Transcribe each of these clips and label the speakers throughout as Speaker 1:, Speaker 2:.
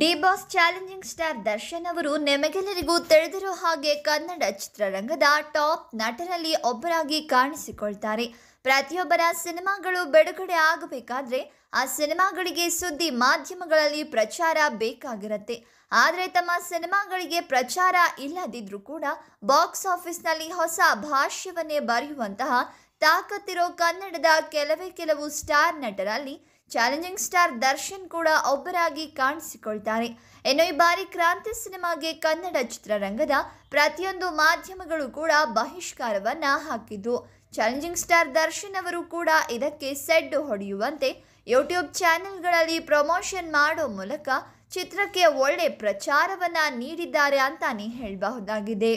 Speaker 1: D boss challenging star Darshan ಅವರು ನಿಮಗೆಲ್ಲರಿಗೂ ತಿಳಿದಿರೋ ಹಾಗೆ ಕನ್ನಡ ಚಿತ್ರರಂಗದ ಟಾಪ್ ನಟರಲ್ಲಿ ಒಬ್ಬರಾಗಿ ಕಾಣಿಸಿಕೊಳ್ತಾರೆ ಪ್ರತಿಯೊಬ್ಬರ ಸಿನಿಮಾಗಳು ಬಿಡುಗಡೆ ಆಗಬೇಕಾದ್ರೆ ಆ ಸಿನಿಮಾಗಳಿಗೆ ಸುದ್ದಿ ಮಾಧ್ಯಮಗಳಲ್ಲಿ ಪ್ರಚಾರ ಬೇಕಾಗಿರುತ್ತೆ ಆದರೆ ತಮ್ಮ ಸಿನಿಮಾಗಳಿಗೆ ಪ್ರಚಾರ ಇಲ್ಲದಿದ್ರೂ ಕೂಡ ಬಾಕ್ಸ್ ಆಫೀಸ್ನಲ್ಲಿ ಹೊಸ ಭಾಷ್ಯವನ್ನೇ ಬರೆಯುವಂತಹ ತಾಕತ್ತಿರೋ ಕನ್ನಡದ ಕೆಲವೇ ಕೆಲವು ಸ್ಟಾರ್ ನಟರಲ್ಲಿ ಚಾಲೆಂಜಿಂಗ್ ಸ್ಟಾರ್ ದರ್ಶನ್ ಕೂಡ ಒಬ್ಬರಾಗಿ ಕಾಣಿಸಿಕೊಳ್ತಾರೆ ಇನ್ನು ಈ ಬಾರಿ ಕ್ರಾಂತಿ ಸಿನಿಮಾಗೆ ಕನ್ನಡ ಚಿತ್ರರಂಗದ ಪ್ರತಿಯೊಂದು ಮಾಧ್ಯಮಗಳು ಕೂಡ ಬಹಿಷ್ಕಾರವನ್ನು ಹಾಕಿದ್ದು ಚಾಲೆಂಜಿಂಗ್ ಸ್ಟಾರ್ ದರ್ಶನ್ ಅವರು ಕೂಡ ಇದಕ್ಕೆ ಸೆಡ್ಡು ಹೊಡೆಯುವಂತೆ ಯೂಟ್ಯೂಬ್ ಚಾನೆಲ್ಗಳಲ್ಲಿ ಪ್ರಮೋಷನ್ ಮಾಡೋ ಮೂಲಕ ಚಿತ್ರಕ್ಕೆ ಒಳ್ಳೆ ಪ್ರಚಾರವನ್ನು ನೀಡಿದ್ದಾರೆ ಅಂತಾನೆ ಹೇಳಬಹುದಾಗಿದೆ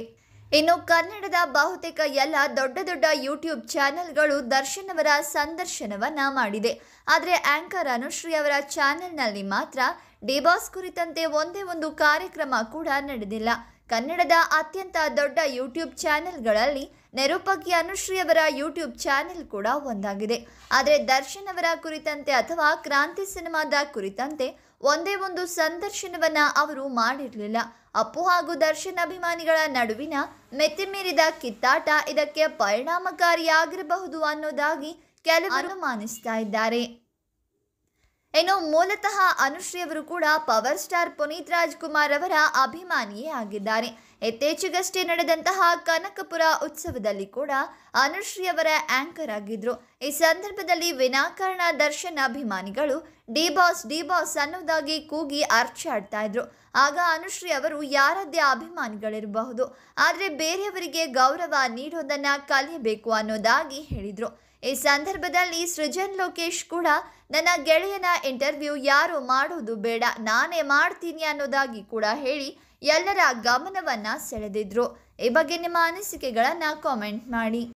Speaker 1: ಇನ್ನು ಕನ್ನಡದ ಬಹುತೇಕ ಎಲ್ಲ ದೊಡ್ಡ ದೊಡ್ಡ ಯೂಟ್ಯೂಬ್ ಚಾನೆಲ್ಗಳು ದರ್ಶನ್ ಅವರ ಸಂದರ್ಶನವನ್ನ ಮಾಡಿದೆ ಆದರೆ ಆಂಕರ್ ಅನುಶ್ರೀ ಅವರ ಚಾನೆಲ್ನಲ್ಲಿ ಮಾತ್ರ ಡಿಬಾಸ್ ಕುರಿತಂತೆ ಒಂದೇ ಒಂದು ಕಾರ್ಯಕ್ರಮ ಕೂಡ ನಡೆದಿಲ್ಲ ಕನ್ನಡದ ಅತ್ಯಂತ ದೊಡ್ಡ ಯೂಟ್ಯೂಬ್ ಚಾನೆಲ್ಗಳಲ್ಲಿ ನೆರೂಪಕಿ ಅನುಶ್ರೀ ಅವರ ಯೂಟ್ಯೂಬ್ ಚಾನೆಲ್ ಕೂಡ ಒಂದಾಗಿದೆ ಆದರೆ ದರ್ಶನ್ ಅವರ ಕುರಿತಂತೆ ಅಥವಾ ಕ್ರಾಂತಿ ಸಿನಿಮಾದ ಕುರಿತಂತೆ ಒಂದೇ ಒಂದು ಸಂದರ್ಶನವನ್ನ ಅವರು ಮಾಡಿರಲಿಲ್ಲ ಅಪ್ಪು ಹಾಗೂ ದರ್ಶನ್ ಅಭಿಮಾನಿಗಳ ನಡುವಿನ ಮೆತ್ತಿಮೀರಿದ ಕಿತ್ತಾಟ ಇದಕ್ಕೆ ಪರಿಣಾಮಕಾರಿಯಾಗಿರಬಹುದು ಅನ್ನೋದಾಗಿ ಕೆಲವರು ಅನುಮಾನಿಸ್ತಾ ಇದ್ದಾರೆ ಏನೋ ಮೂಲತಃ ಅನುಶ್ರೀ ಅವರು ಕೂಡ ಪವರ್ ಸ್ಟಾರ್ ಪುನೀತ್ ರಾಜ್ಕುಮಾರ್ ಅವರ ಅಭಿಮಾನಿಯೇ ಆಗಿದ್ದಾರೆ ಇತ್ತೀಚೆಗಷ್ಟೇ ನಡೆದಂತಹ ಕನಕಪುರ ಉತ್ಸವದಲ್ಲಿ ಕೂಡ ಅನುಶ್ರೀ ಅವರ ಆಂಕರ್ ಆಗಿದ್ರು ಈ ಸಂದರ್ಭದಲ್ಲಿ ವಿನಾಕಾರಣ ದರ್ಶನ್ ಅಭಿಮಾನಿಗಳು ಡಿ ಬಾಸ್ ಡಿ ಬಾಸ್ ಅನ್ನೋದಾಗಿ ಕೂಗಿ ಅರ್ಚಾಡ್ತಾ ಇದ್ರು ಆಗ ಅನುಶ್ರೀ ಅವರು ಯಾರದ್ದೇ ಅಭಿಮಾನಿಗಳಿರಬಹುದು ಆದರೆ ಬೇರೆಯವರಿಗೆ ಗೌರವ ನೀಡೋದನ್ನ ಕಲಿಯಬೇಕು ಅನ್ನೋದಾಗಿ ಹೇಳಿದರು ಈ ಸಂದರ್ಭದಲ್ಲಿ ಸೃಜನ್ ಲೋಕೇಶ್ ಕೂಡ ನನ್ನ ಗೆಳೆಯನ ಇಂಟರ್ವ್ಯೂ ಯಾರು ಮಾಡೋದು ಬೇಡ ನಾನೇ ಮಾಡ್ತೀನಿ ಅನ್ನೋದಾಗಿ ಕೂಡ ಹೇಳಿ ಎಲ್ಲರ ಗಮನವನ್ನು ಸೆಳೆದಿದ್ರು ಈ ಬಗ್ಗೆ ನಿಮ್ಮ ಅನಿಸಿಕೆಗಳನ್ನು ಕಾಮೆಂಟ್ ಮಾಡಿ